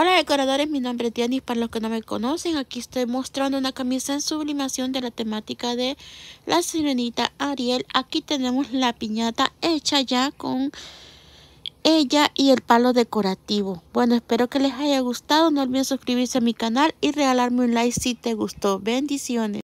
Hola decoradores, mi nombre es Dianis, para los que no me conocen, aquí estoy mostrando una camisa en sublimación de la temática de la sirenita Ariel. Aquí tenemos la piñata hecha ya con ella y el palo decorativo. Bueno, espero que les haya gustado, no olviden suscribirse a mi canal y regalarme un like si te gustó. Bendiciones.